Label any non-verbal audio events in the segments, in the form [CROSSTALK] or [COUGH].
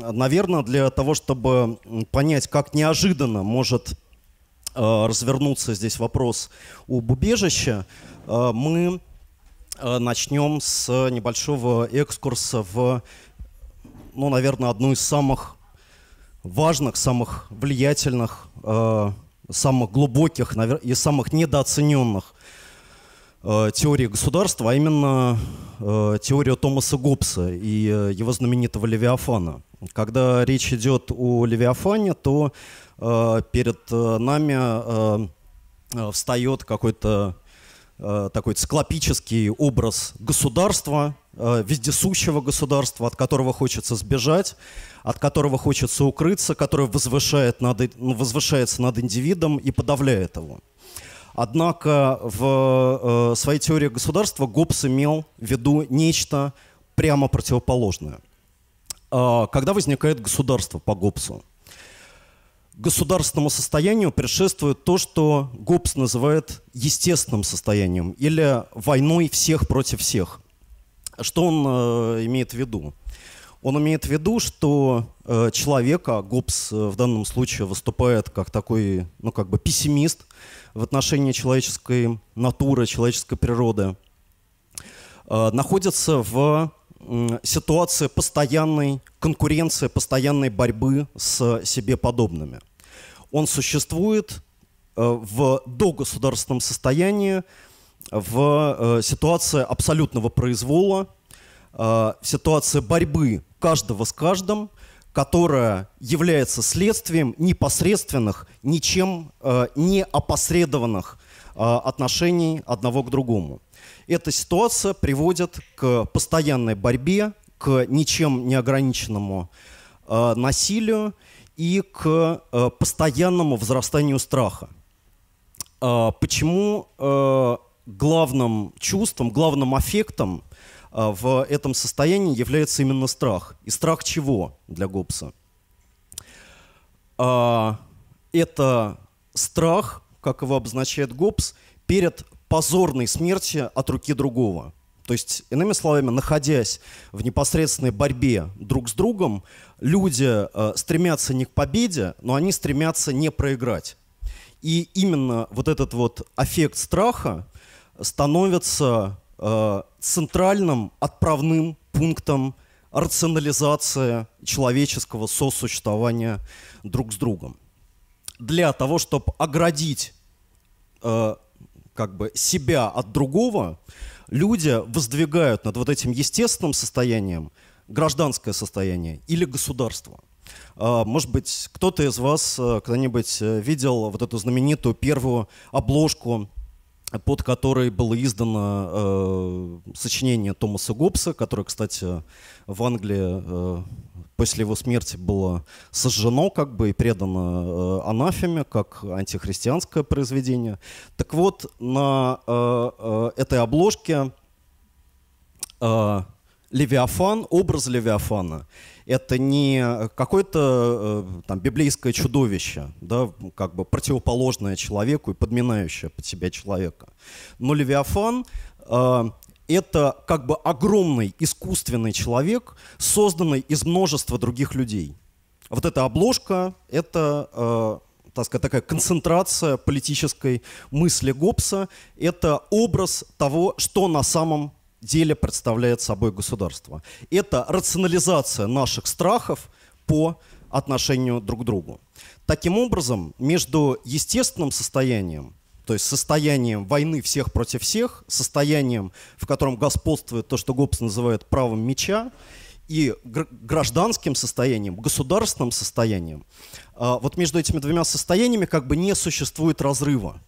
наверное, для того, чтобы понять, как неожиданно может э, развернуться здесь вопрос об убежище, э, мы э, начнем с небольшого экскурса в, ну, наверное, одну из самых важных, самых влиятельных, самых глубоких и самых недооцененных теории государства, а именно теорию Томаса Гоббса и его знаменитого Левиафана – когда речь идет о Левиафане, то э, перед э, нами э, э встает какой-то э, такой циклопический образ государства, э, вездесущего государства, от которого хочется сбежать, от которого хочется укрыться, которое возвышает над, ну, возвышается над индивидом и подавляет его. Однако в э, своей теории государства Гоббс имел в виду нечто прямо противоположное. А, когда возникает государство по Гоббсу, Государственному состоянию предшествует то, что Гоббс называет естественным состоянием или войной всех против всех. Что он э, имеет в виду? Он имеет в виду, что э, человека, ГОПС э, в данном случае выступает как такой, ну как бы пессимист в отношении человеческой натуры, человеческой природы, э, находится в ситуация постоянной конкуренции, постоянной борьбы с себе подобными. Он существует э, в догосударственном состоянии, в э, ситуации абсолютного произвола, э, в ситуации борьбы каждого с каждым, которая является следствием непосредственных, ничем не опосредованных отношений одного к другому. Эта ситуация приводит к постоянной борьбе, к ничем не ограниченному э, насилию и к э, постоянному возрастанию страха. Э, почему э, главным чувством, главным аффектом э, в этом состоянии является именно страх? И страх чего для Гоббса? Э, это страх, как его обозначает Гоббс, перед позорной смерти от руки другого. То есть, иными словами, находясь в непосредственной борьбе друг с другом, люди э, стремятся не к победе, но они стремятся не проиграть. И именно вот этот вот эффект страха становится э, центральным отправным пунктом рационализации человеческого сосуществования друг с другом. Для того, чтобы оградить э, как бы себя от другого, люди воздвигают над вот этим естественным состоянием гражданское состояние или государство. А, может быть, кто-то из вас э, когда-нибудь э, видел вот эту знаменитую первую обложку, под которой было издано э, сочинение Томаса Гоббса, которое, кстати, в Англии э, после его смерти было сожжено как бы и предано э, анафеме, как антихристианское произведение. Так вот, на э, э, этой обложке Левиафан, образ Левиафана, это не какое-то там библейское чудовище, да, как бы противоположное человеку и подминающее под себя человека. Но Левиафан это как бы огромный искусственный человек, созданный из множества других людей. Вот эта обложка — это э, так сказать, такая концентрация политической мысли Гоббса. Это образ того, что на самом деле представляет собой государство. Это рационализация наших страхов по отношению друг к другу. Таким образом, между естественным состоянием — то есть состоянием войны всех против всех, состоянием, в котором господствует то, что Гоббс называет правом меча, и гражданским состоянием, государственным состоянием. А, вот между этими двумя состояниями как бы не существует разрыва.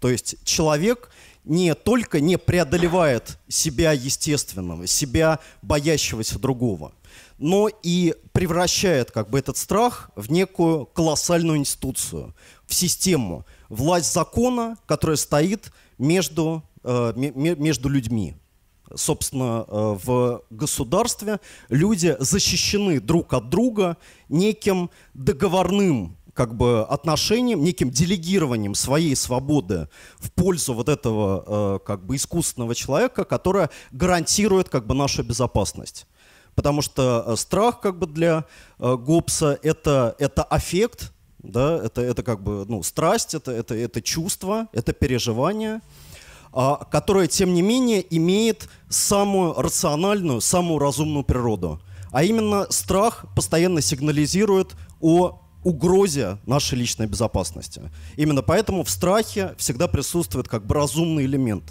То есть человек не только не преодолевает себя естественного, себя боящегося другого, но и превращает как бы этот страх в некую колоссальную институцию, в систему – власть закона, которая стоит между, э, между людьми. Собственно, э, в государстве люди защищены друг от друга неким договорным как бы отношением, неким делегированием своей свободы в пользу вот этого э, как бы искусственного человека, которое гарантирует как бы нашу безопасность. Потому что страх как бы для Гоббса это, это аффект, да, это, это как бы, ну, страсть, это, это, это чувство, это переживание, а, которое, тем не менее, имеет самую рациональную, самую разумную природу. А именно страх постоянно сигнализирует о угрозе нашей личной безопасности. Именно поэтому в страхе всегда присутствует как бы разумный элемент.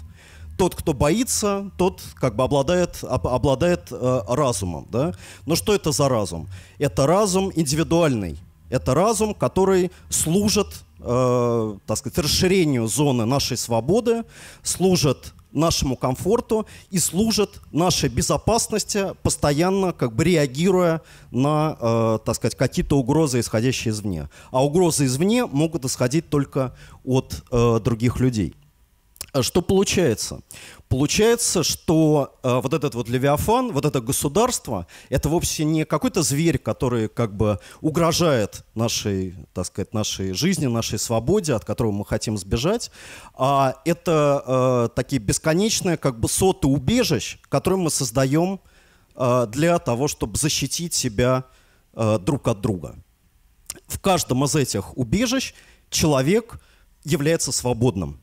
Тот, кто боится, тот как бы обладает, об, обладает э, разумом. Да? Но что это за разум? Это разум индивидуальный, это разум, который служит, э, так сказать, расширению зоны нашей свободы, служит нашему комфорту и служит нашей безопасности, постоянно как бы реагируя на, э, так сказать, какие-то угрозы, исходящие извне. А угрозы извне могут исходить только от э, других людей. Э, что получается? Получается, что э, вот этот вот Левиафан, вот это государство, это вовсе не какой-то зверь, который как бы угрожает нашей, так сказать, нашей жизни, нашей свободе, от которого мы хотим сбежать, а это э, такие бесконечные как бы соты убежищ, которые мы создаем э, для того, чтобы защитить себя э, друг от друга. В каждом из этих убежищ человек является свободным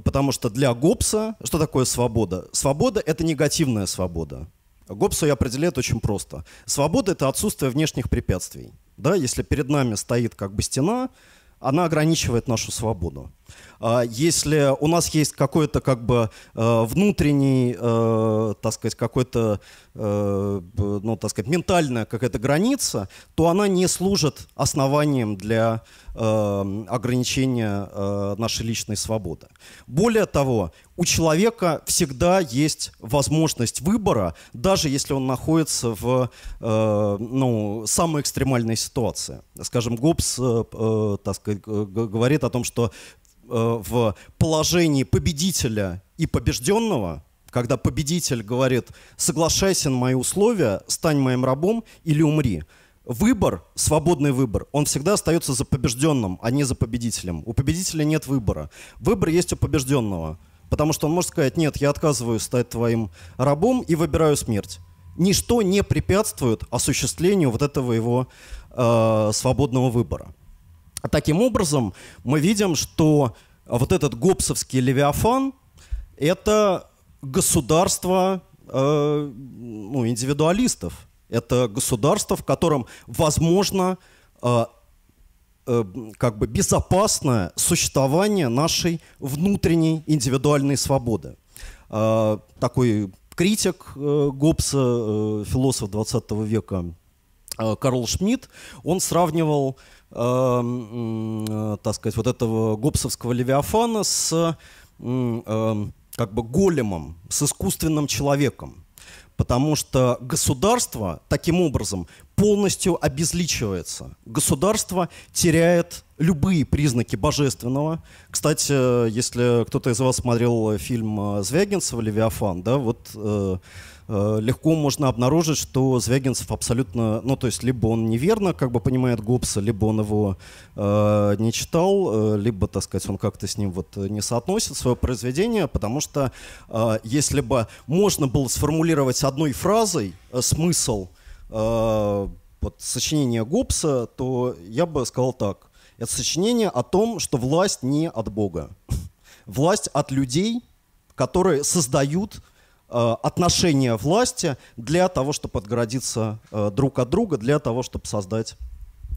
потому что для Гопса что такое свобода? Свобода — это негативная свобода. Гопсу я определяет очень просто. Свобода — это отсутствие внешних препятствий. Да, если перед нами стоит как бы стена, она ограничивает нашу свободу. А, если у нас есть какой-то как бы э, внутренний, э, так сказать, какой-то, э, ну, так сказать, ментальная какая-то граница, то она не служит основанием для ограничения нашей личной свободы. Более того, у человека всегда есть возможность выбора, даже если он находится в ну, самой экстремальной ситуации. Скажем, Гоббс так сказать, говорит о том, что Э, в положении победителя и побежденного, когда победитель говорит «соглашайся на мои условия, стань моим рабом или умри», выбор, свободный выбор, он всегда остается за побежденным, а не за победителем. У победителя нет выбора. Выбор есть у побежденного, потому что он может сказать «нет, я отказываюсь стать твоим рабом и выбираю смерть». Ничто не препятствует осуществлению вот этого его э, свободного выбора. А таким образом, мы видим, что вот этот гопсовский левиафан – это государство э, ну, индивидуалистов. Это государство, в котором возможно э, э, как бы безопасное существование нашей внутренней индивидуальной свободы. Э, такой критик э, Гоббса, э, философ 20 века э, Карл Шмидт, он сравнивал Эм, э, так сказать, вот этого гоббсовского левиафана с эм, как бы големом, с искусственным человеком. Потому что государство таким образом полностью обезличивается. Государство теряет любые признаки божественного. Кстати, если кто-то из вас смотрел фильм э, Звягинцева «Левиафан», да, вот э, Э, легко можно обнаружить, что Звягинцев абсолютно, ну то есть либо он неверно как бы понимает Гоббса, либо он его э, не читал, э, либо, так сказать, он как-то с ним вот не соотносит свое произведение, потому что э, если бы можно было сформулировать одной фразой э, смысл э, вот, сочинения Гоббса, то я бы сказал так. Это сочинение о том, что власть не от Бога. Власть от людей, которые создают Э, отношения власти для того, чтобы отгородиться э, друг от друга, для того, чтобы создать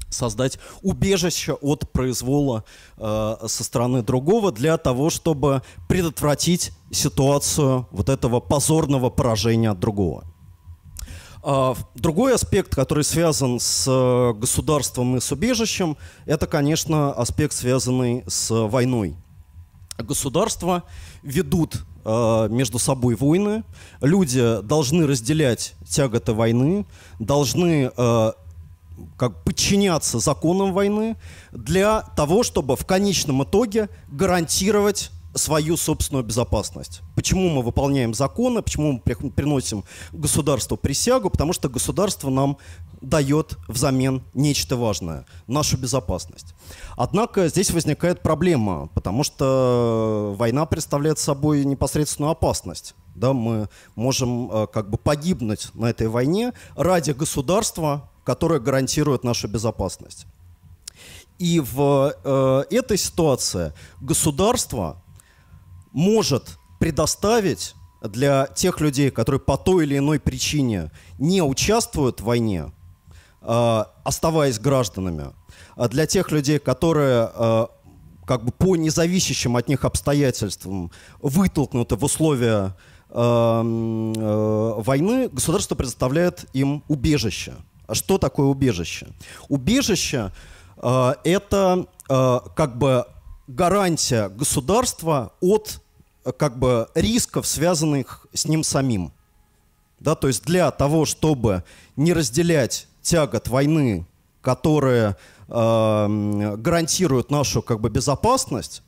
создать убежище от произвола э, со стороны другого для того, чтобы предотвратить ситуацию вот этого позорного поражения от другого. А, другой аспект, который связан с э, государством и с убежищем, это, конечно, аспект, связанный с войной государства ведут э, между собой войны, люди должны разделять тяготы войны, должны э, как подчиняться законам войны для того, чтобы в конечном итоге гарантировать свою собственную безопасность. Почему мы выполняем законы, почему мы приносим государству присягу, потому что государство нам дает взамен нечто важное – нашу безопасность. Однако здесь возникает проблема, потому что война представляет собой непосредственную опасность. Да, мы можем э, как бы погибнуть на этой войне ради государства, которое гарантирует нашу безопасность. И в э, этой ситуации государство может предоставить для тех людей, которые по той или иной причине не участвуют в войне, Э, оставаясь гражданами. А для тех людей, которые э, как бы по независящим от них обстоятельствам вытолкнуты в условия э, войны, государство предоставляет им убежище. А что такое убежище? Убежище это как бы гарантия государства от как бы рисков, связанных с ним самим. Да, то есть для того, чтобы не разделять тягот войны, которые э, гарантируют нашу как бы, безопасность,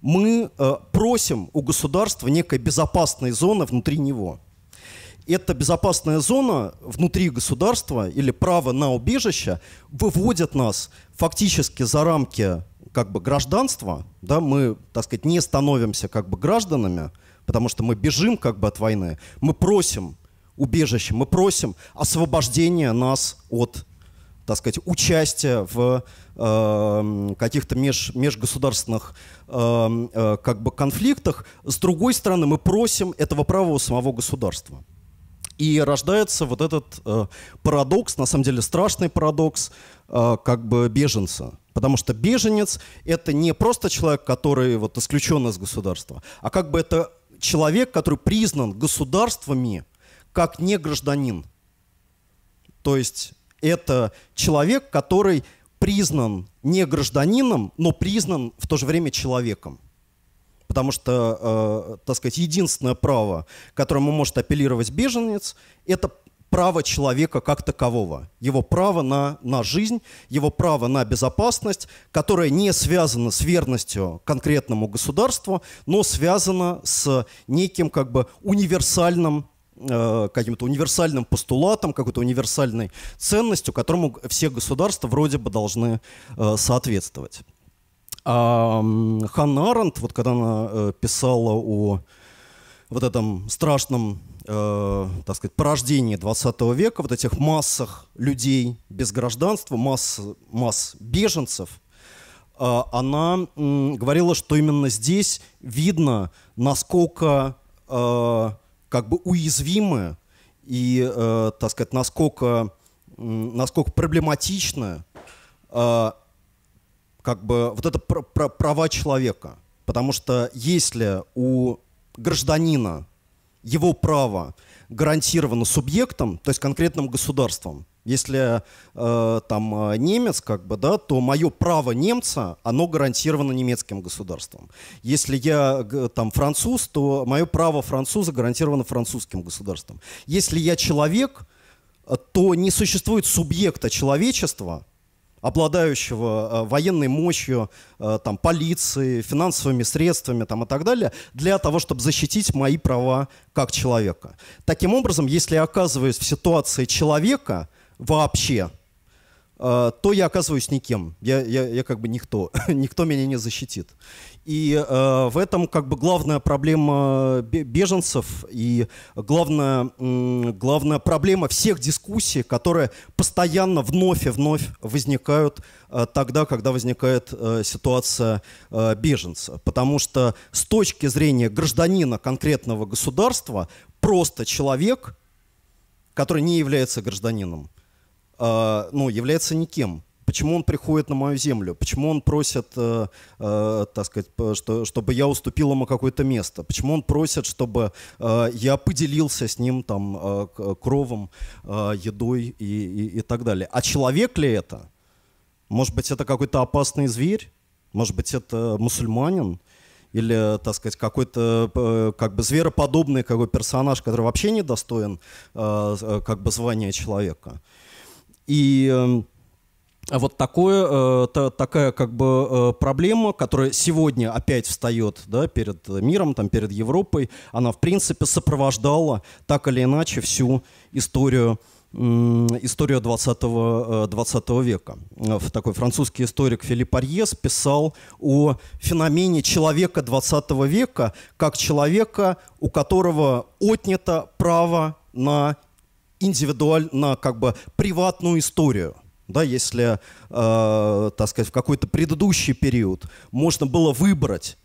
мы э, просим у государства некой безопасной зоны внутри него. Эта безопасная зона внутри государства или право на убежище выводит нас фактически за рамки как бы гражданства, да, мы, так сказать, не становимся как бы гражданами, потому что мы бежим как бы от войны, мы просим убежище. Мы просим освобождения нас от так сказать, участия в э, каких-то меж, межгосударственных э, э, как бы конфликтах. С другой стороны, мы просим этого права у самого государства. И рождается вот этот э, парадокс, на самом деле страшный парадокс, э, как бы беженца. Потому что беженец — это не просто человек, который вот исключен из государства, а как бы это человек, который признан государствами, как не гражданин. То есть это человек, который признан не гражданином, но признан в то же время человеком. Потому что, э, так сказать, единственное право, которому может апеллировать беженец, это право человека как такового. Его право на, на жизнь, его право на безопасность, которое не связано с верностью конкретному государству, но связано с неким как бы универсальным Э, каким-то универсальным постулатом, какой-то универсальной ценностью, которому все государства вроде бы должны э, соответствовать. А Хан вот когда она э, писала о вот этом страшном, так сказать, порождении 20 века, вот этих массах людей без гражданства, масс, масс беженцев, она говорила, что именно здесь видно, насколько как бы уязвимы и, э, так сказать, насколько, насколько проблематично э, как бы вот это про, про, права человека. Потому что если у гражданина его право гарантировано субъектом, то есть конкретным государством, если э, там э, немец, как бы, да, то мое право немца, оно гарантировано немецким государством. Если я там француз, то мое право француза гарантировано французским государством. Если я человек, э, то не существует субъекта человечества, обладающего э, военной мощью, там, полиции, финансовыми средствами там, и так далее, для того, чтобы защитить мои права как человека. Таким образом, если я оказываюсь в ситуации человека – вообще, а, то я оказываюсь никем. Я, я, я как бы никто. [LAUGHS] никто меня не защитит. И э, в этом как бы главная проблема беженцев и главная, главная проблема всех дискуссий, которые постоянно вновь и вновь возникают э, тогда, когда возникает э, ситуация э, беженца. Потому что с точки зрения гражданина конкретного государства просто человек, который не является гражданином, а, ну, является никем. Почему он приходит на мою землю? Почему он просит, э, э, так сказать, что, чтобы я уступил ему какое-то место? Почему он просит, чтобы э, я поделился с ним там э, кровом, э, едой и, и, и так далее? А человек ли это? Может быть, это какой-то опасный зверь? Может быть, это мусульманин? или, так сказать, какой-то э, как бы звероподобный какой персонаж, который вообще не достоин э, э, как бы звания человека. И эм, вот такое, э, такая как бы э, проблема, которая сегодня опять встает да, перед миром, там, перед Европой, она в принципе сопровождала так или иначе всю историю историю 20, 20 э, века. Такой французский историк Филипп Арьес писал о феномене человека 20 века как человека, у которого отнято право на индивидуально, как бы приватную историю. Да, если, э, так сказать, в какой-то предыдущий период можно было выбрать,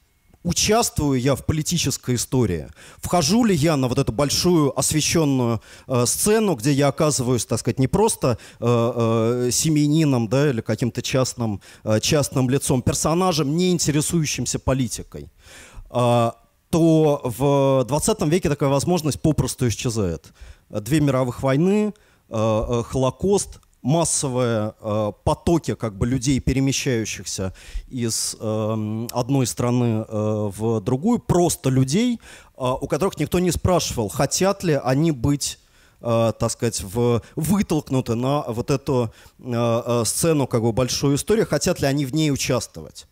участвую я в политической истории, вхожу ли я на вот эту большую освещенную э, сцену, где я оказываюсь, так сказать, не просто э, э, семьянином да, или каким-то частным, э, частным лицом, персонажем, не интересующимся политикой, э, то в 20 веке такая возможность попросту исчезает. Э, две мировых войны, э, э, Холокост, массовые потоки как бы людей, перемещающихся из эм, одной страны в другую, просто людей, у которых никто не спрашивал, хотят ли они быть так сказать, в, вытолкнуты на вот эту э, сцену, как бы большую историю, хотят ли они в ней участвовать.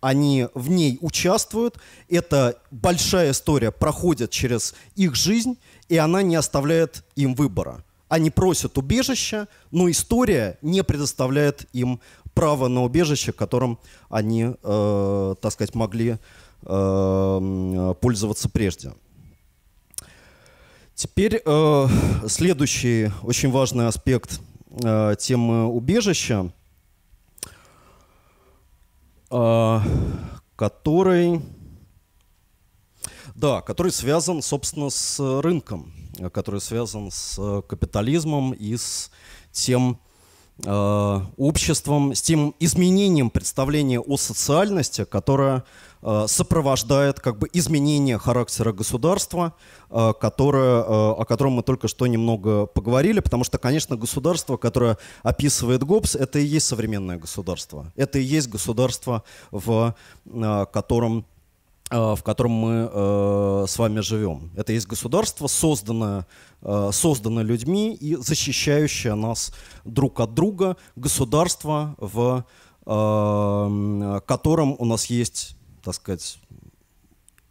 Они в ней участвуют, это большая история проходит через их жизнь, и она не оставляет им выбора. Они просят убежища, но история не предоставляет им права на убежище, которым они, э, так сказать, могли э, пользоваться прежде. Теперь э, следующий очень важный аспект э, темы убежища, э, который да, который связан, собственно, с э, рынком, э, который связан с э, капитализмом и с тем э, обществом, с тем изменением представления о социальности, которое э, сопровождает как бы изменение характера государства, э, которое, э, о котором мы только что немного поговорили, потому что, конечно, государство, которое описывает Гоббс, это и есть современное государство, это и есть государство, в э, котором Э, в котором мы э, с вами живем. Это есть государство, созданное, э, созданное людьми и защищающее нас друг от друга, государство, в э, котором у нас есть, так сказать,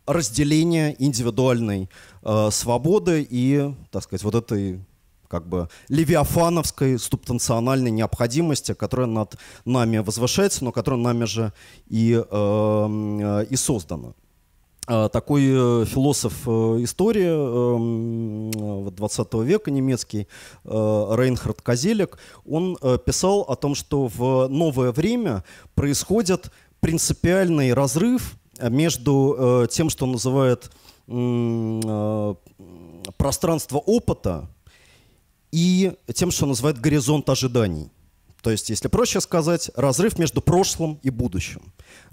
разделение индивидуальной э, свободы и, так сказать, вот этой как бы левиафановской субстанциональной необходимости, которая над нами возвышается, но которая нами же и, эм, э, и создана. А, такой э, философ э, истории 20 эм, века немецкий э, Рейнхард Козелек, он писал о том, что в новое время происходит принципиальный разрыв между тем, что называют пространство опыта и тем, что называют горизонт ожиданий. То есть, если проще сказать, разрыв между прошлым и будущим.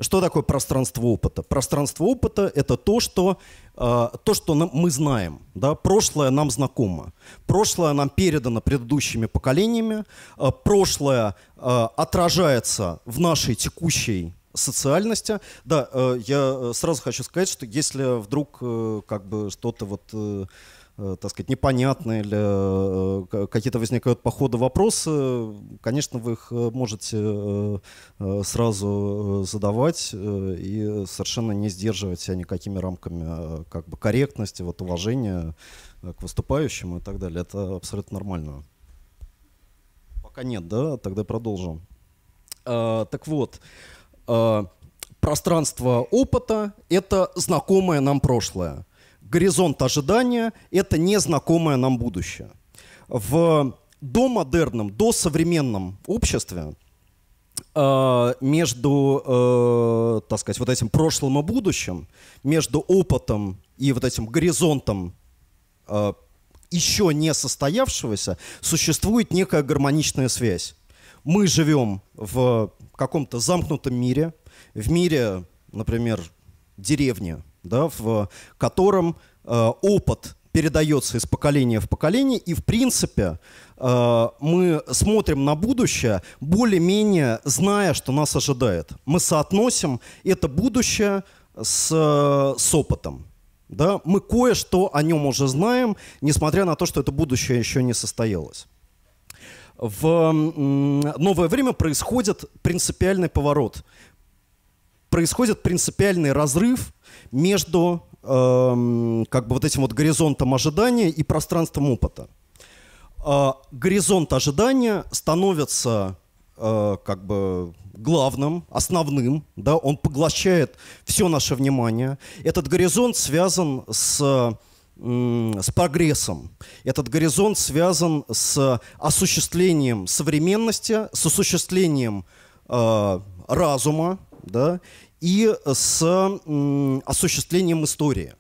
Что такое пространство опыта? Пространство опыта – это то, что, э, то, что нам, мы знаем. Да? Прошлое нам знакомо. Прошлое нам передано предыдущими поколениями. Э, прошлое э, отражается в нашей текущей социальности. Да, э, я э, сразу хочу сказать, что если вдруг э, как бы что-то вот... Э, Э, так сказать, непонятны или э, какие-то возникают по ходу вопросы, конечно, вы их э, можете сразу задавать и совершенно не сдерживать себя никакими рамками а, как бы корректности, вот уважения к выступающим и так далее. Это абсолютно нормально. Пока нет, да? Тогда продолжим. А, так вот, а, пространство опыта — это знакомое нам прошлое горизонт ожидания – это незнакомое нам будущее. В домодерном, досовременном обществе э, между, э, так сказать, вот этим прошлым и будущим, между опытом и вот этим горизонтом э, еще не состоявшегося, существует некая гармоничная связь. Мы живем в каком-то замкнутом мире, в мире, например, деревни – да, в котором э, опыт передается из поколения в поколение, и в принципе э, мы смотрим на будущее более-менее зная, что нас ожидает. Мы соотносим это будущее с, с опытом. Да? Мы кое-что о нем уже знаем, несмотря на то, что это будущее еще не состоялось. В новое время происходит принципиальный поворот, происходит принципиальный разрыв между э, как бы вот этим вот горизонтом ожидания и пространством опыта. Э, горизонт ожидания становится э, как бы главным, основным, да, он поглощает все наше внимание. Этот горизонт связан с с прогрессом. Этот горизонт связан с осуществлением современности, с осуществлением э, разума, да, и с осуществлением истории.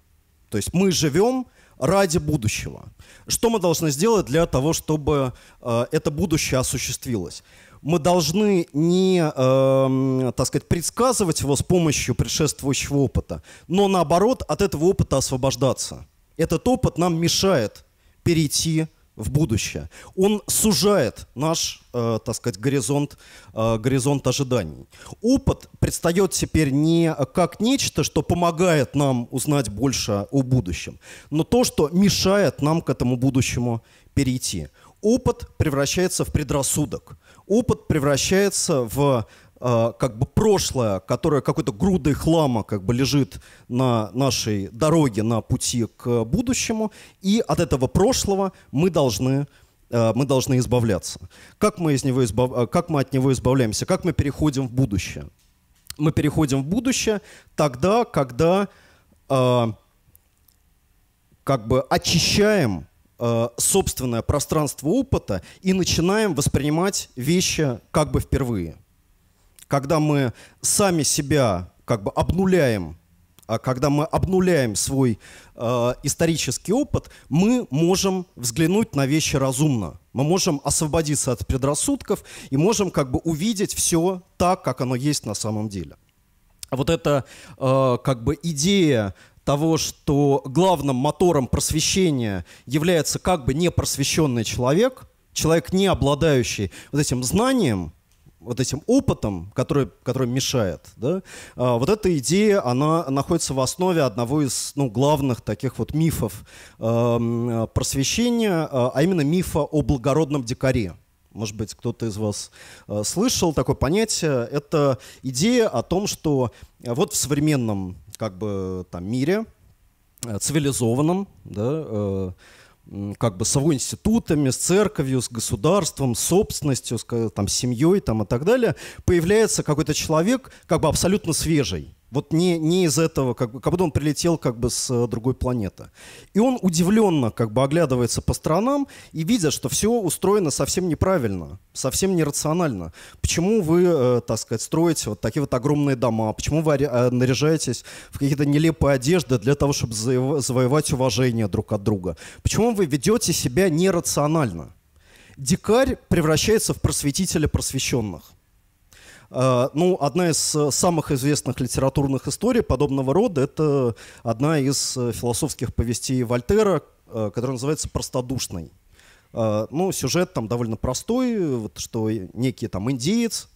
То есть мы живем ради будущего. Что мы должны сделать для того, чтобы э, это будущее осуществилось? Мы должны не, э, так сказать, предсказывать его с помощью предшествующего опыта, но наоборот от этого опыта освобождаться. Этот опыт нам мешает перейти в будущее. Он сужает наш, э, так сказать, горизонт, э, горизонт ожиданий. Опыт предстает теперь не как нечто, что помогает нам узнать больше о будущем, но то, что мешает нам к этому будущему перейти. Опыт превращается в предрассудок. Опыт превращается в а, как бы прошлое, которое какой-то грудой хлама как бы лежит на нашей дороге, на пути к будущему, и от этого прошлого мы должны а, мы должны избавляться. Как мы, из него избав... А, как мы от него избавляемся? Как мы переходим в будущее? Мы переходим в будущее тогда, когда э, как бы очищаем собственное пространство опыта и начинаем воспринимать вещи как бы впервые когда мы сами себя как бы обнуляем, а когда мы обнуляем свой э, исторический опыт, мы можем взглянуть на вещи разумно. Мы можем освободиться от предрассудков и можем как бы увидеть все так, как оно есть на самом деле. Вот эта э, как бы идея того, что главным мотором просвещения является как бы непросвещенный человек, человек, не обладающий вот этим знанием, вот этим опытом, который, который мешает, да, а, вот эта идея, она находится в основе одного из ну, главных таких вот мифов эм, просвещения, а, а именно мифа о благородном дикаре. Может быть, кто-то из вас э, слышал такое понятие. Это идея о том, что вот в современном как бы, там, мире, э, цивилизованном, да, э, как бы с его институтами, с церковью, с государством, с собственностью, с э, там, семьей там, и так далее, появляется какой-то человек как бы абсолютно свежий. Вот не, не из этого, как, бы, как будто он прилетел как бы с э, другой планеты. И он удивленно как бы оглядывается по сторонам и видит, что все устроено совсем неправильно, совсем нерационально. Почему вы, э, так сказать, строите вот такие вот огромные дома? Почему вы э, наряжаетесь в какие-то нелепые одежды для того, чтобы заво завоевать уважение друг от друга? Почему вы ведете себя нерационально? Дикарь превращается в просветителя просвещенных – Э, ну, одна из э, самых известных литературных историй подобного рода — это одна из э, философских повестей Вольтера, которая называется «Простодушный». Ну, сюжет там довольно простой, вот, что некий там индеец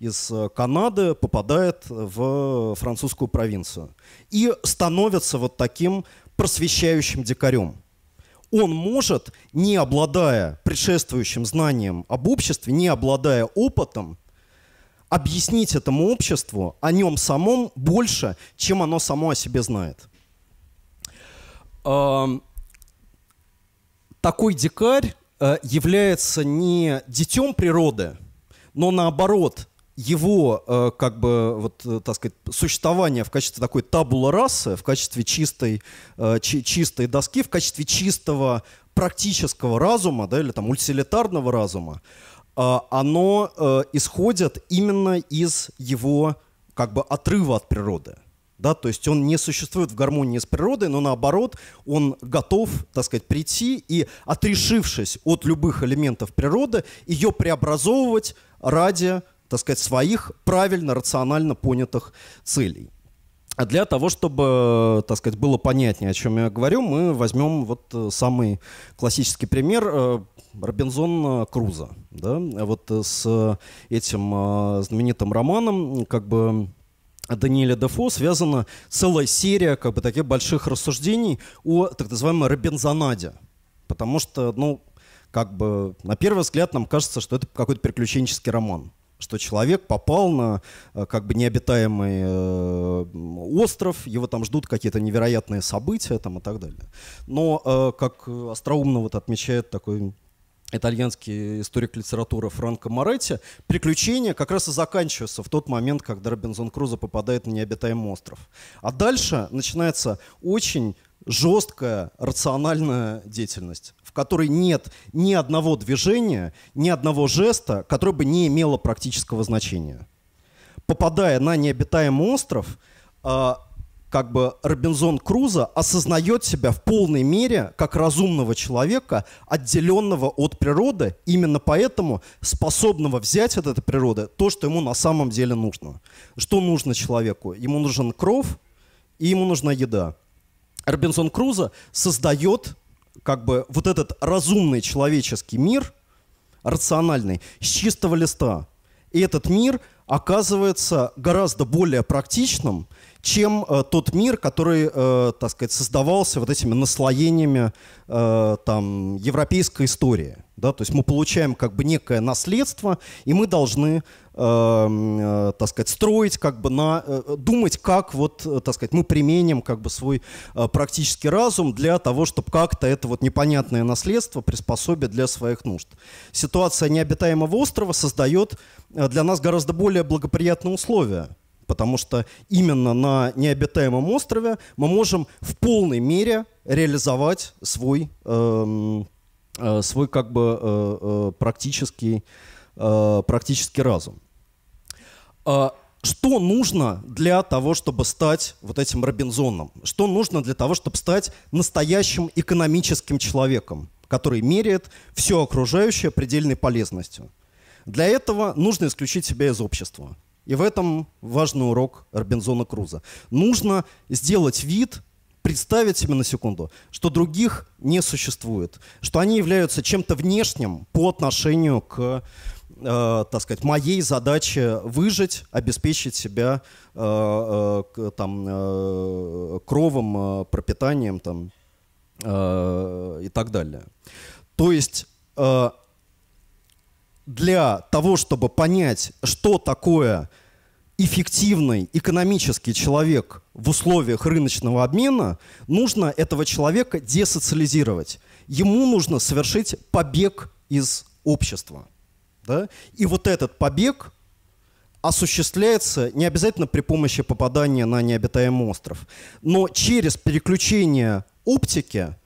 из Канады попадает в французскую провинцию и становится вот таким просвещающим дикарем – он может, не обладая предшествующим знанием об обществе, не обладая опытом, объяснить этому обществу о нем самом больше, чем оно само о себе знает. Такой дикарь э, является не детем природы, но наоборот, его, э, как бы, вот, э, так сказать, существование в качестве такой табула расы, в качестве чистой, чистой доски, в качестве чистого практического разума, да, или там утилитарного разума, Э, оно э, исходит именно из его как бы отрыва от природы. Да, то есть он не существует в гармонии с природой, но наоборот, он готов, так сказать, прийти и, отрешившись от любых элементов природы, ее преобразовывать ради, так сказать, своих правильно, рационально понятых целей. А для того, чтобы, так сказать, было понятнее, о чем я говорю, мы возьмем вот э, самый классический пример э, Робинзон Круза. Да? Вот э, с этим знаменитым романом, как бы Даниэля Дефо связана целая серия как бы таких больших рассуждений о так называемой Робинзонаде. Потому что, ну, как бы на первый взгляд нам кажется, что это какой-то приключенческий роман что человек попал на э, как бы необитаемый э, остров, его там ждут какие-то невероятные события там и так далее. Но, э, как остроумно вот отмечает такой итальянский историк литературы Франко Моретти, приключение как раз и заканчивается в тот момент, когда Робинзон Крузо попадает на необитаемый остров. А дальше начинается очень жесткая рациональная деятельность которой нет ни одного движения, ни одного жеста, который бы не имело практического значения. Попадая на необитаемый остров, а, как бы Робинзон Крузо осознает себя в полной мере как разумного человека, отделенного от природы, именно поэтому способного взять от этой природы то, что ему на самом деле нужно. Что нужно человеку? Ему нужен кров и ему нужна еда. Робинзон Крузо создает как бы вот этот разумный человеческий мир, рациональный, с чистого листа. И этот мир оказывается гораздо более практичным, чем э, тот мир, который, э, так сказать, создавался вот этими наслоениями э, там, европейской истории. Да? То есть мы получаем как бы некое наследство, и мы должны Эм, э, так сказать, строить, как бы на, э, думать, как вот, э, так сказать, мы применим как бы свой э, практический разум для того, чтобы как-то это вот непонятное наследство приспособить для своих нужд. Ситуация необитаемого острова создает для нас гораздо более благоприятные условия потому что именно на необитаемом острове мы можем в полной мере реализовать свой, эм, э, свой как бы э, практический, э, практический разум. А, что нужно для того, чтобы стать вот этим Робинзоном? Что нужно для того, чтобы стать настоящим экономическим человеком, который меряет все окружающее предельной полезностью? Для этого нужно исключить себя из общества. И в этом важный урок Робинзона Круза. Нужно сделать вид, представить себе на секунду, что других не существует, что они являются чем-то внешним по отношению к э, так сказать, моей задаче выжить, обеспечить себя э, э, там, э, кровом, э, пропитанием там, э, и так далее. То есть э, для того, чтобы понять, что такое эффективный экономический человек в условиях рыночного обмена, нужно этого человека десоциализировать. Ему нужно совершить побег из общества. Да? И вот этот побег осуществляется не обязательно при помощи попадания на необитаемый остров, но через переключение оптики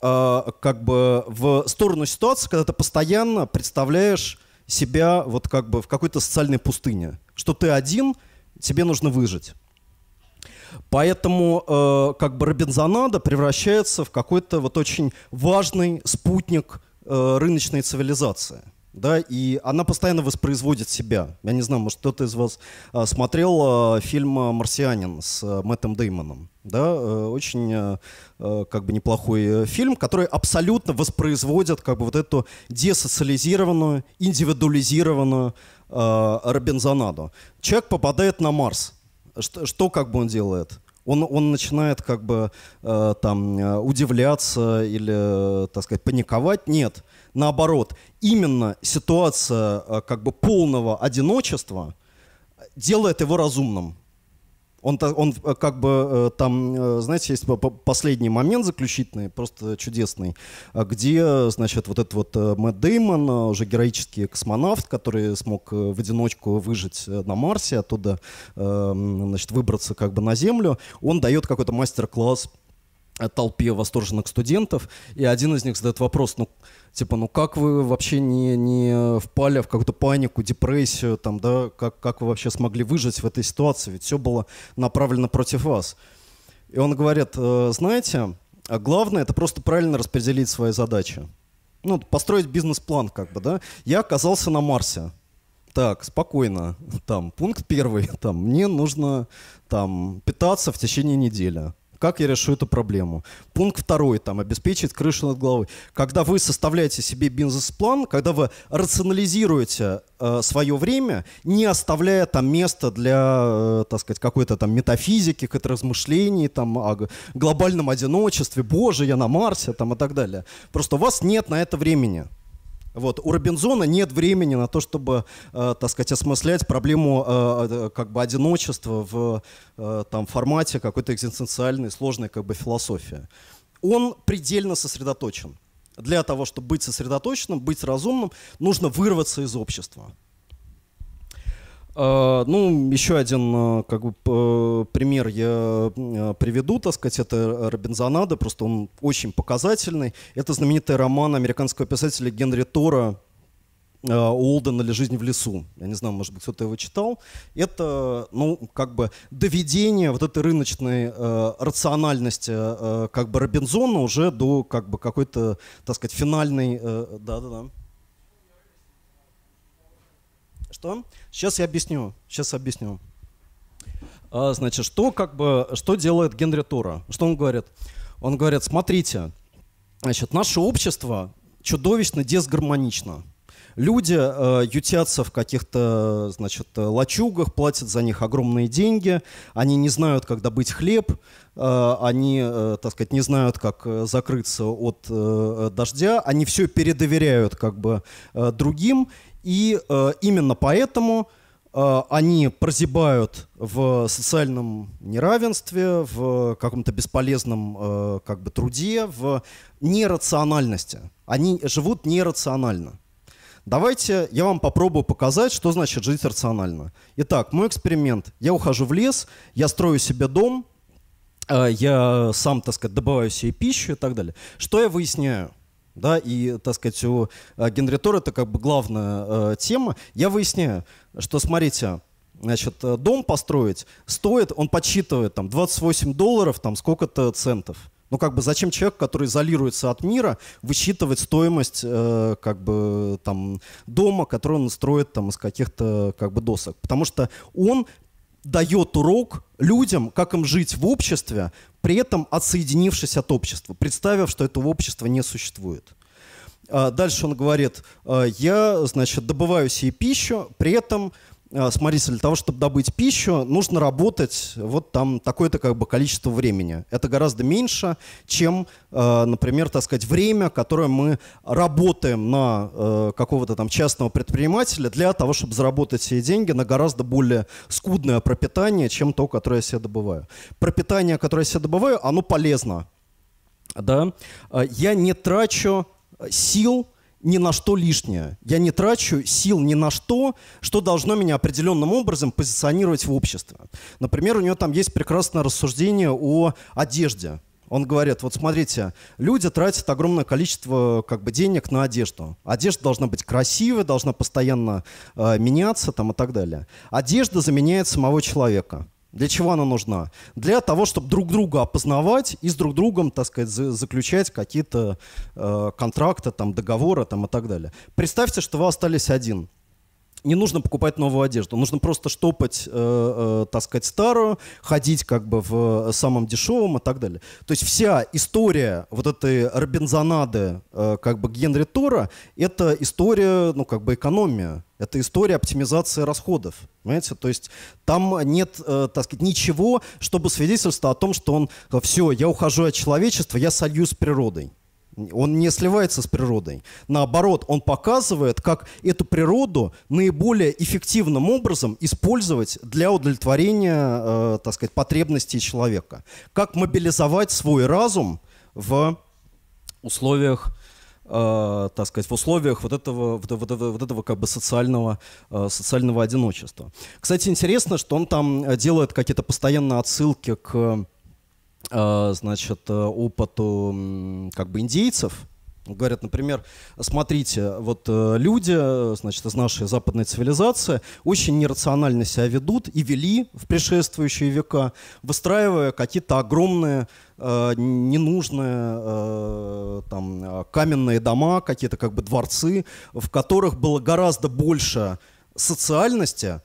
э, как бы в сторону ситуации, когда ты постоянно представляешь себя вот как бы в какой-то социальной пустыне, что ты один, тебе нужно выжить. Поэтому э, как бы Робинзонада превращается в какой-то вот очень важный спутник э, рыночной цивилизации да, и она постоянно воспроизводит себя. Я не знаю, может, кто-то из вас а, смотрел а, фильм «Марсианин» с а, Мэттом Деймоном, да, э, очень э, э, как бы неплохой фильм, который абсолютно воспроизводит как бы вот эту десоциализированную, индивидуализированную Робинзонаду. Человек попадает на Марс. Что, что как бы он делает? он, он начинает как бы э, там удивляться или, так сказать, паниковать. Нет, наоборот, именно ситуация э, как бы полного одиночества э, делает его разумным. Он, он э, как бы там, знаете, есть последний момент заключительный, просто чудесный, где, значит, вот этот вот Мэтт Деймон, уже героический космонавт, который смог в одиночку выжить на Марсе, оттуда, эм, значит, выбраться как бы на Землю, он дает какой-то мастер-класс толпе восторженных студентов, и один из них задает вопрос, ну, типа, ну как вы вообще не, не впали в какую-то панику, депрессию, там, да, как, как вы вообще смогли выжить в этой ситуации, ведь все было направлено против вас. И он говорит, «Э, знаете, а главное это просто правильно распределить свои задачи. Ну, построить бизнес-план, как бы, да. Я оказался на Марсе, так, спокойно, там, пункт первый, [LAUGHS] там, мне нужно, там, питаться в течение недели. Как я решу эту проблему? Пункт второй, там, обеспечить крышу над головой. Когда вы составляете себе бизнес-план, когда вы рационализируете э, свое время, не оставляя там места для, э, так сказать, какой-то там метафизики, каких-то размышлений, там, о глобальном одиночестве, боже, я на Марсе, там, и так далее. Просто у вас нет на это времени. Вот. У Робинзона нет времени на то, чтобы, э, так сказать, осмыслять проблему э, э, как бы одиночества в э, там, формате какой-то экзистенциальной, сложной как бы, философии. Он предельно сосредоточен. Для того, чтобы быть сосредоточенным, быть разумным, нужно вырваться из общества. А, ну, еще один а, как бы, э, пример я а, приведу, так сказать, это Робинзонада, просто он очень показательный. Это знаменитый роман американского писателя Генри Тора Олдена или «Жизнь в лесу». Я не знаю, может быть, кто-то его читал. Это, ну, как бы доведение вот этой рыночной э, рациональности э, как бы Робинзона уже до как бы какой-то, так сказать, финальной... Да-да-да. Э, да -да -да. Что? Сейчас я объясню. Сейчас объясню. А, значит, что как бы, что делает Генри Тура? Что он говорит? Он говорит, смотрите, значит, наше общество чудовищно дисгармонично. Люди э, ютятся в каких-то, значит, лачугах, платят за них огромные деньги, они не знают, как добыть хлеб, э, они, э, так сказать, не знают, как э, закрыться от э, дождя, они все передоверяют как бы э, другим, и э, именно поэтому э, они прозябают в социальном неравенстве, в каком-то бесполезном э, как бы труде, в нерациональности. Они живут нерационально. Давайте я вам попробую показать, что значит жить рационально. Итак, мой эксперимент. Я ухожу в лес, я строю себе дом, э, я сам, так сказать, добываю себе пищу и так далее. Что я выясняю? да, и, так сказать, у э, Генри Тор это как бы главная э, тема. Я выясняю, что, смотрите, значит, э, дом построить стоит, он подсчитывает там 28 долларов, там сколько-то центов. Ну, как бы зачем человек, который изолируется от мира, высчитывать стоимость э, как бы там дома, который он строит там из каких-то как бы досок? Потому что он дает урок людям, как им жить в обществе, при этом отсоединившись от общества, представив, что этого общества не существует. А, дальше он говорит, «Э, я, значит, добываю себе пищу, при этом Э, Смотри, для того, чтобы добыть пищу, нужно работать вот там такое-то как бы количество времени. Это гораздо меньше, чем, э, например, так сказать, время, которое мы работаем на э, какого-то там частного предпринимателя для того, чтобы заработать все деньги на гораздо более скудное пропитание, чем то, которое я себе добываю. Пропитание, которое я себе добываю, оно полезно. Да? Я не трачу сил ни на что лишнее. Я не трачу сил ни на что, что должно меня определенным образом позиционировать в обществе. Например, у него там есть прекрасное рассуждение о одежде. Он говорит, вот смотрите, люди тратят огромное количество как бы, денег на одежду. Одежда должна быть красивой, должна постоянно э, меняться там, и так далее. Одежда заменяет самого человека. Для чего она нужна? Для того, чтобы друг друга опознавать и с друг другом, так сказать, заключать какие-то э, контракты, там, договоры там, и так далее. Представьте, что вы остались один – не нужно покупать новую одежду. Нужно просто штопать, э, э, таскать старую, ходить как бы в э, самом дешевом и так далее. То есть вся история вот этой Робинзонады э, как бы Генри Тора — это история, ну как бы экономия. Это история оптимизации расходов. Понимаете? То есть там нет, э, так сказать, ничего, чтобы свидетельствовать о том, что он э, все, я ухожу от человечества, я солью с природой. Он не сливается с природой. Наоборот, он показывает, как эту природу наиболее эффективным образом использовать для удовлетворения, э, так сказать, потребностей человека. Как мобилизовать свой разум в условиях э, так сказать, в условиях вот этого, вот, вот, вот этого как бы социального, э, социального одиночества. Кстати, интересно, что он там э, делает какие-то постоянные отсылки к Э, значит, э, опыту как бы индейцев, Говорят, например, смотрите, вот э, люди, значит, из нашей западной цивилизации очень нерационально себя ведут и вели в предшествующие века, выстраивая какие-то огромные ненужные там каменные дома, какие-то как бы дворцы, в которых было гораздо больше социальности,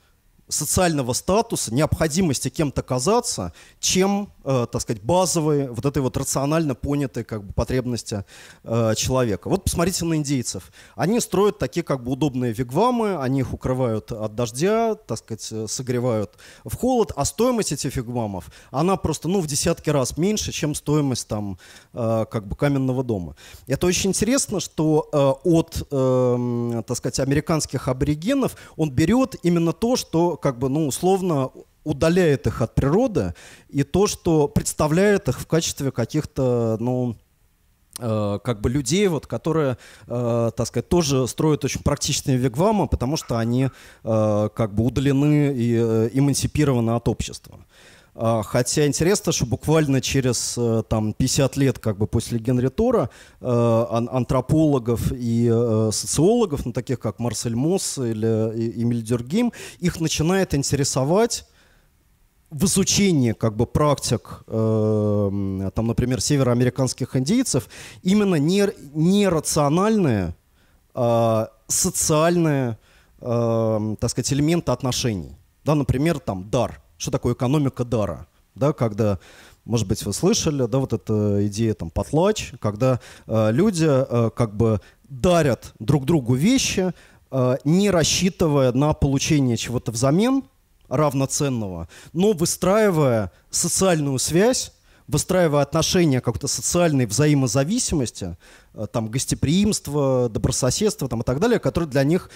социального статуса, необходимости кем-то казаться, чем Э, так сказать, базовые, вот этой вот рационально понятые как бы потребности э, человека. Вот посмотрите на индейцев. Они строят такие как бы удобные вигвамы, они их укрывают от дождя, так сказать, э, согревают в холод, а стоимость этих вигвамов, она просто, ну, в десятки раз меньше, чем стоимость там как бы каменного дома. Это очень интересно, что от, эм, так сказать, американских аборигенов он берет именно то, что как бы, ну, условно удаляет их от природы, и то, что представляет их в качестве каких-то, ну, э, как бы людей, вот, которые, э, так сказать, тоже строят очень практичные вигвамы, потому что они э, как бы удалены и э, эмансипированы от общества. А, хотя интересно, что буквально через э, там, 50 лет как бы, после Генри Тора э, антропологов и социологов, ну, таких как Марсель Мосс или Эмиль Дюргим, их начинает интересовать в изучении как бы практик, э, там, например, североамериканских индейцев, именно не, нерациональные э, а социальные, э, так сказать, элементы отношений. Да, например, там дар. Что такое экономика дара? Да, когда может быть, вы слышали, да, вот эта идея там потлач, когда э, люди э, как бы дарят друг другу вещи, э, не рассчитывая на получение чего-то взамен, равноценного, но выстраивая социальную связь, выстраивая отношения как-то социальной взаимозависимости, э, там, гостеприимство, добрососедство, там, и так далее, которые для них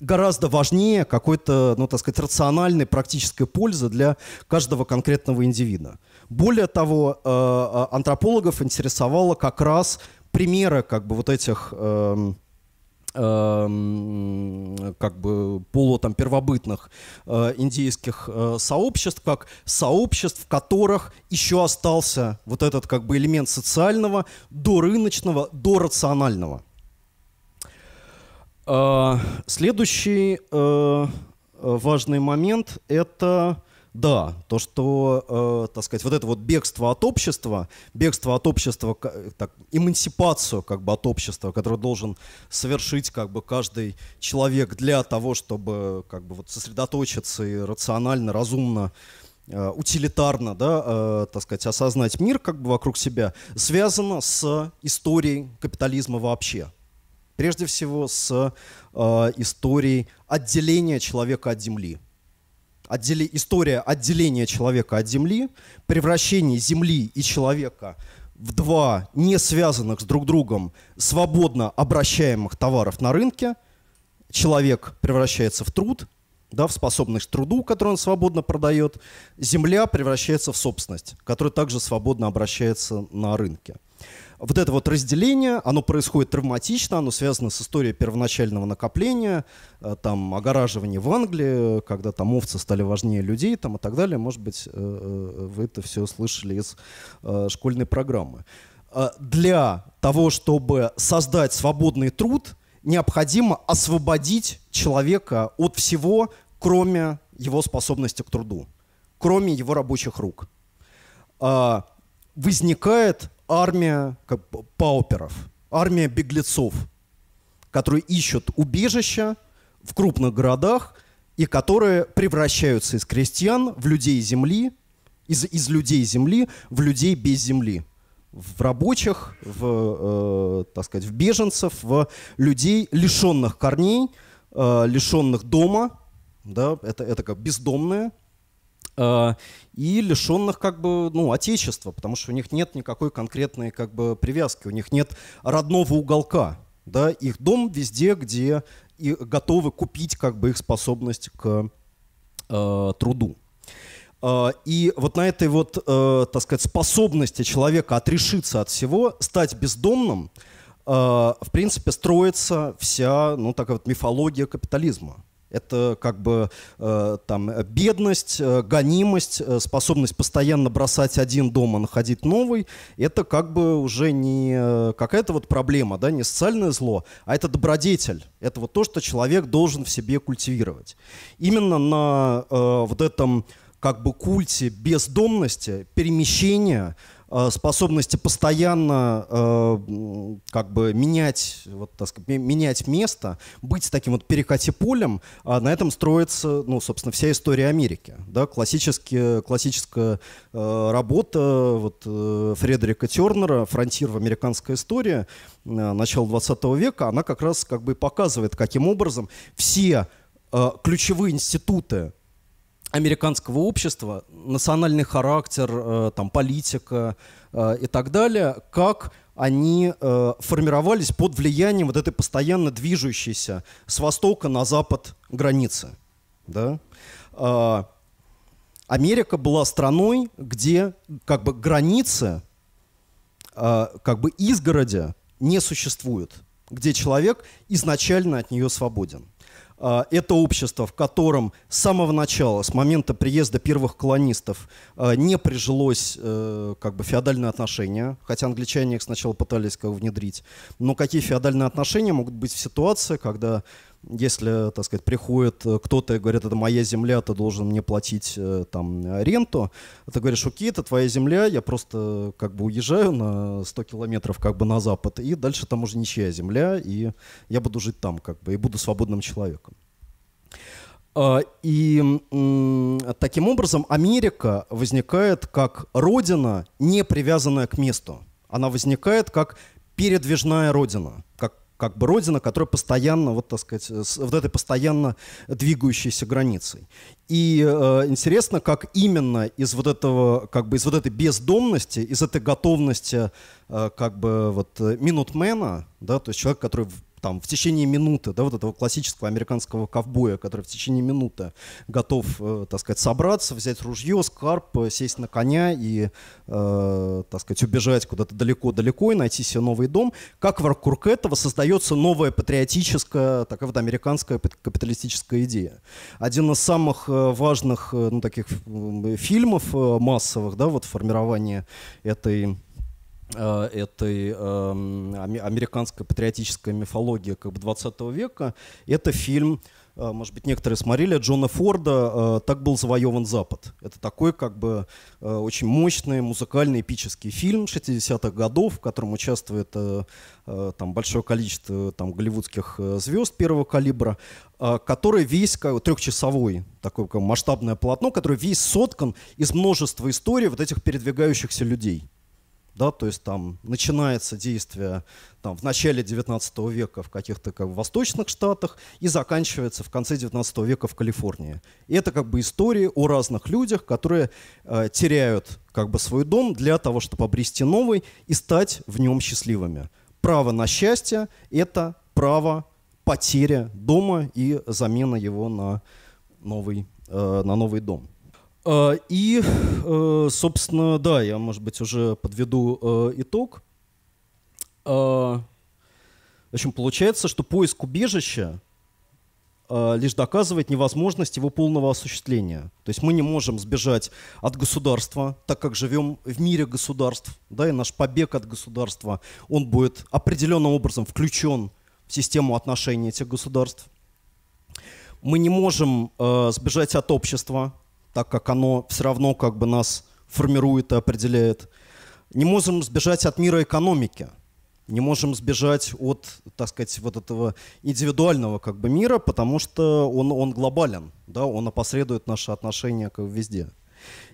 гораздо важнее какой-то, ну, так сказать, рациональной практической пользы для каждого конкретного индивида. Более того, э, э, антропологов интересовало как раз примеры как бы вот этих эм, Эм, как бы полу там первобытных э, индейских э, сообществ, как сообществ, в которых еще остался вот этот как бы элемент социального, до рыночного, до рационального. Э, следующий э, важный момент – это да, то, что, э, так сказать, вот это вот бегство от общества, бегство от общества, э, так, эмансипацию как бы от общества, которую должен совершить как бы каждый человек для того, чтобы как бы вот сосредоточиться и рационально, разумно э, утилитарно, да, э, так сказать, осознать мир как бы вокруг себя, связано с историей капитализма вообще. Прежде всего с э, историей отделения человека от земли отдели, история отделения человека от Земли, превращение Земли и человека в два не связанных с друг другом свободно обращаемых товаров на рынке. Человек превращается в труд, да, в способность к труду, которую он свободно продает. Земля превращается в собственность, которая также свободно обращается на рынке вот это вот разделение, оно происходит травматично, оно связано с историей первоначального накопления, э, там, огораживания в Англии, когда там овцы стали важнее людей там, и так далее. Может быть, э, э, вы это все слышали из школьной программы. Для того, чтобы создать свободный труд, необходимо освободить человека от всего, кроме его способности к труду, кроме его рабочих рук. Возникает армия пауперов, армия беглецов, которые ищут убежища в крупных городах и которые превращаются из крестьян в людей земли, из, из людей земли в людей без земли, в рабочих, в, э, так сказать, в беженцев, в людей, лишенных корней, э, лишенных дома, да, это, это как бездомные, Э, и лишенных как бы, ну, отечества, потому что у них нет никакой конкретной как бы привязки, у них нет родного уголка, да, их дом везде, где и готовы купить как бы их способность к э, труду. Э, и вот на этой вот, э, так сказать, способности человека отрешиться от всего, стать бездомным, в принципе, строится вся, ну, такая вот мифология капитализма. Это как бы э, там бедность, э, гонимость, э, способность постоянно бросать один дом, и а находить новый. Это как бы уже не э, какая-то вот проблема, да, не социальное зло, а это добродетель. Это вот то, что человек должен в себе культивировать. Именно на э, вот этом как бы культе бездомности, перемещения, Э, способности постоянно э, как бы менять, вот, так сказать, менять место, быть таким вот перекати-полем, а на этом строится, ну, собственно, вся история Америки. Да? Классические, классическая э, работа вот, э, Фредерика Тернера «Фронтир в американской истории» э, начала 20 века, она как раз как бы показывает, каким образом все э, ключевые институты американского общества, национальный характер, э, там, политика э, и так далее, как они э, формировались под влиянием вот этой постоянно движущейся с востока на запад границы. Да? А, Америка была страной, где как бы границы, как бы изгородя не существует, где человек изначально от нее свободен. А, это общество, в котором с самого начала, с момента приезда первых колонистов, а, не прижилось э, как бы феодальные отношения, хотя англичане их сначала пытались как внедрить. Но какие феодальные отношения могут быть в ситуации, когда если, так сказать, приходит э, кто-то и говорит, это моя земля, ты должен мне платить э, там аренду, а ты говоришь, окей, это твоя земля, я просто как бы уезжаю на 100 километров как бы на запад, и дальше там уже ничья земля, и я буду жить там как бы, и буду свободным человеком. А, и таким образом Америка возникает как родина, не привязанная к месту. Она возникает как передвижная родина, как как бы родина, которая постоянно, вот так сказать, с вот этой постоянно двигающейся границей. И э, интересно, как именно из вот этого, как бы из вот этой бездомности, из этой готовности э, как бы вот э, минутмена, да, то есть человек, который там в течение минуты, да, вот этого классического американского ковбоя, который в течение минуты готов, э, так сказать, собраться, взять ружье, скарп, э, сесть на коня и, э, так сказать, убежать куда-то далеко-далеко и найти себе новый дом, как вокруг этого создается новая патриотическая, такая вот американская капиталистическая идея. Один из самых э, важных, э, ну, таких фильмов массовых, да, вот формирование этой Э, этой эм, американской патриотической мифологии как бы 20 века, это фильм э, может быть, некоторые смотрели, Джона Форда э, «Так был завоеван Запад». Это такой как бы очень мощный музыкальный эпический фильм 60-х годов, в котором участвует там, большое количество там, голливудских звезд первого калибра, который весь как, трехчасовой, такое как, масштабное полотно, которое весь соткан из множества историй вот этих передвигающихся людей да, то есть там начинается действие там, в начале 19 века в каких-то как, восточных штатах и заканчивается в конце 19 века в Калифорнии. И это как бы истории о разных людях, которые э, теряют как бы свой дом для того, чтобы обрести новый и стать в нем счастливыми. Право на счастье – это право потери дома и замена его на новый, э, на новый дом. А, и, э, собственно, да, я, может быть, уже подведу э, итог. А, в общем, получается, что поиск убежища а, лишь доказывает невозможность его полного осуществления. То есть мы не можем сбежать от государства, так как живем в мире государств, да, и наш побег от государства, он будет определенным образом включен в систему отношений этих государств. Мы не можем э, сбежать от общества, так как оно все равно как бы нас формирует и определяет. Не можем сбежать от мира экономики, не можем сбежать от, так сказать, вот этого индивидуального как бы мира, потому что он, он глобален, да, он опосредует наши отношения как бы везде.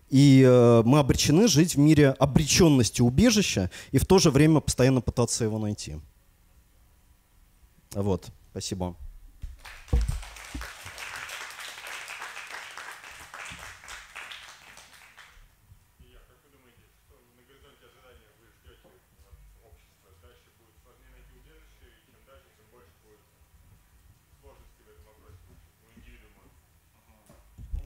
И э, мы обречены жить в мире обреченности убежища и в то же время постоянно пытаться его найти. Вот, спасибо. следующее, и чем дальше, тем больше будет сложности в этом вопросе у ну,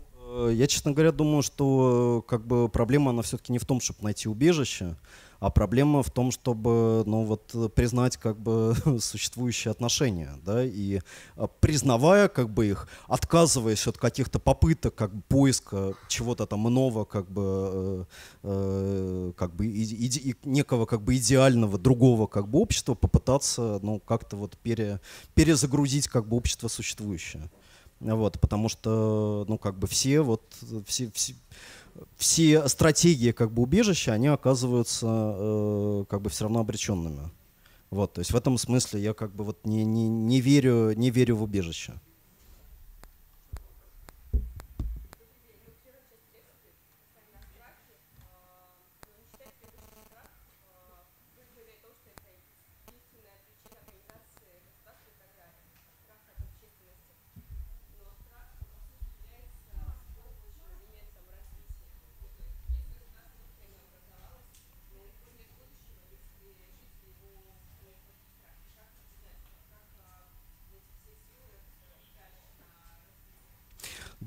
индивидуума. Э, я, честно говоря, думаю, что э, как бы проблема она все-таки не в том, чтобы найти убежище, а проблема в том, чтобы ну, вот, признать как бы, [LAUGHS] существующие отношения. Да? И а, признавая как бы, их, отказываясь от каких-то попыток как бы, поиска чего-то там иного, как бы, э, э как бы, и, и, и, некого как бы, идеального другого как бы, общества, попытаться ну, как-то вот, пере, перезагрузить как бы, общество существующее. Вот, потому что, ну, как бы все, вот, все, все, все стратегии как бы убежища, они оказываются э, как бы все равно обреченными. Вот, то есть в этом смысле я как бы вот не, не, не, верю, не верю в убежище.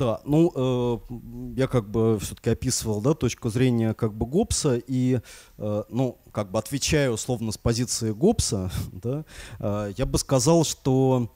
Да, ну, э, я как бы все-таки описывал, да, точку зрения как бы Гопса и, э, ну, как бы отвечая условно с позиции Гопса. [LAUGHS] да, э, я бы сказал, что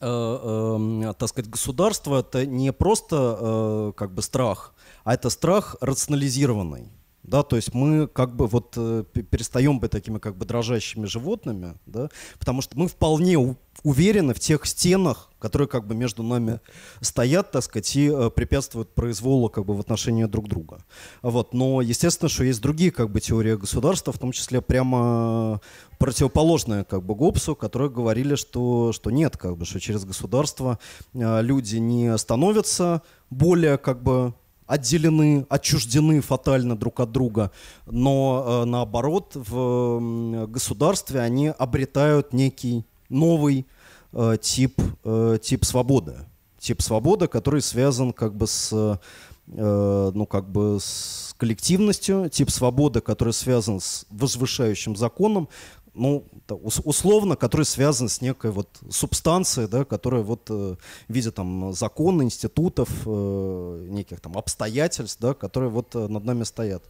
э, э, так сказать, государство это не просто э, как бы страх, а это страх рационализированный да, то есть мы как бы вот э, перестаем быть такими как бы дрожащими животными, да, потому что мы вполне уверены в тех стенах, которые как бы между нами стоят, так сказать, и э, препятствуют произволу как бы в отношении друг друга. Вот. Но естественно, что есть другие как бы теории государства, в том числе прямо противоположные как бы Гоббсу, которые говорили, что, что нет, как бы, что через государство э, люди не становятся более как бы отделены, отчуждены фатально друг от друга, но э, наоборот в государстве они обретают некий новый э, тип, э, тип свободы. Тип свободы, который связан как бы с ну, как бы с коллективностью, тип свободы, который связан с возвышающим законом, ну, условно, который связан с некой вот субстанцией, да, которая вот э, в виде там закона, институтов, э, неких там обстоятельств, да, которые вот э, над нами стоят.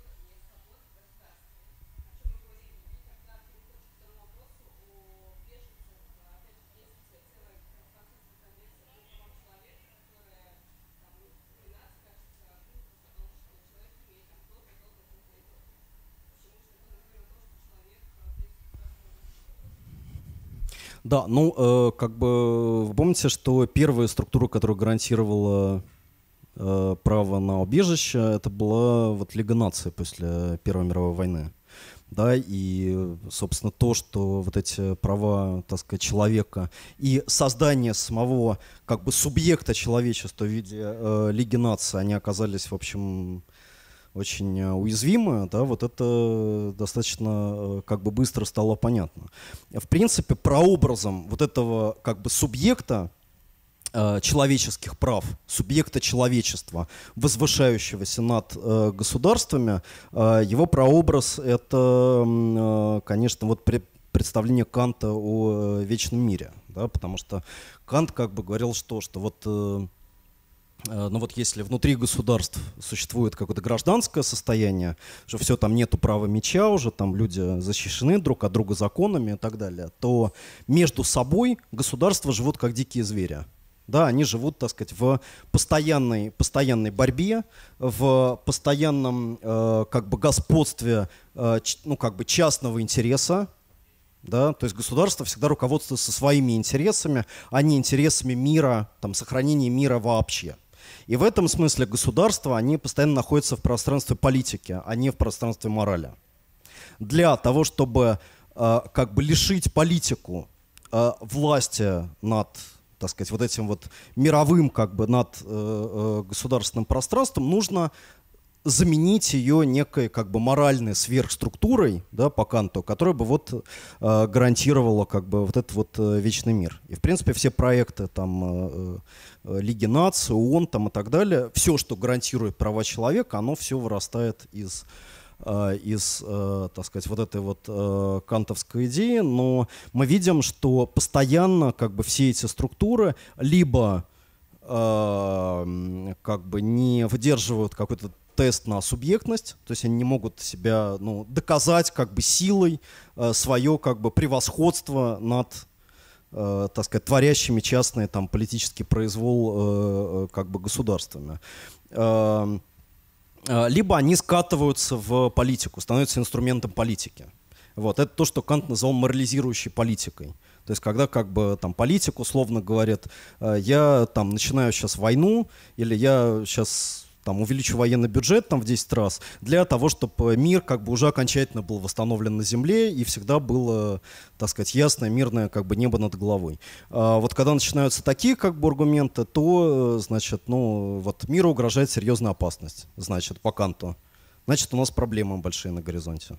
Да, ну, э, как бы, вы помните, что первая структура, которая гарантировала э, право на убежище, это была вот Лига наций после Первой мировой войны. Да, и, собственно, то, что вот эти права, так сказать, человека и создание самого, как бы, субъекта человечества в виде э, Лиги наций, они оказались, в общем, очень э, уязвимая, да, вот это достаточно э, как бы быстро стало понятно. В принципе, прообразом вот этого как бы субъекта э, человеческих прав, субъекта человечества, возвышающегося над государствами, его прообраз — это, конечно, вот представление Канта о вечном мире, да, потому что Кант как бы говорил, что, что вот Э, но вот если внутри государств существует какое-то гражданское состояние, что все там нету права меча уже, там люди защищены друг от друга законами и так далее, то между собой государства живут как дикие звери. Да, они живут, так сказать, в постоянной, постоянной борьбе, в постоянном э, как бы господстве э, ну, как бы частного интереса, да, то есть государство всегда руководствуется своими интересами, а не интересами мира, там, сохранения мира вообще. И в этом смысле государства, они постоянно находятся в пространстве политики, а не в пространстве морали. Для того, чтобы э, как бы лишить политику э, власти над так сказать, вот этим вот мировым как бы над э, э, государственным пространством, нужно заменить ее некой как бы моральной сверхструктурой, да, по Канту, которая бы вот э, гарантировала как бы вот этот вот э, вечный мир. И в принципе все проекты там э, э Лиги наций, ООН там и так далее, все, что гарантирует права человека, оно все вырастает из э, из, э, так сказать, вот этой вот кантовской идеи, но мы видим, что постоянно как бы все эти структуры либо как бы не выдерживают какой-то тест на субъектность, то есть они не могут себя ну, доказать как бы силой э, свое как бы превосходство над э, так сказать, творящими частные там политический произвол э, э как бы государствами. Эм, э, либо они скатываются в политику, становятся инструментом политики. Вот. Это то, что Кант называл морализирующей политикой. То есть когда как бы там политик условно говорит, э, я там начинаю сейчас войну, или я сейчас там, увеличу военный бюджет там, в 10 раз для того, чтобы э, мир как бы уже окончательно был восстановлен на земле и всегда было, так сказать, ясное, мирное как бы небо над головой. А вот когда начинаются такие как бы аргументы, то, э, значит, ну, вот миру угрожает серьезная опасность, значит, по канту. Значит, у нас проблемы большие на горизонте.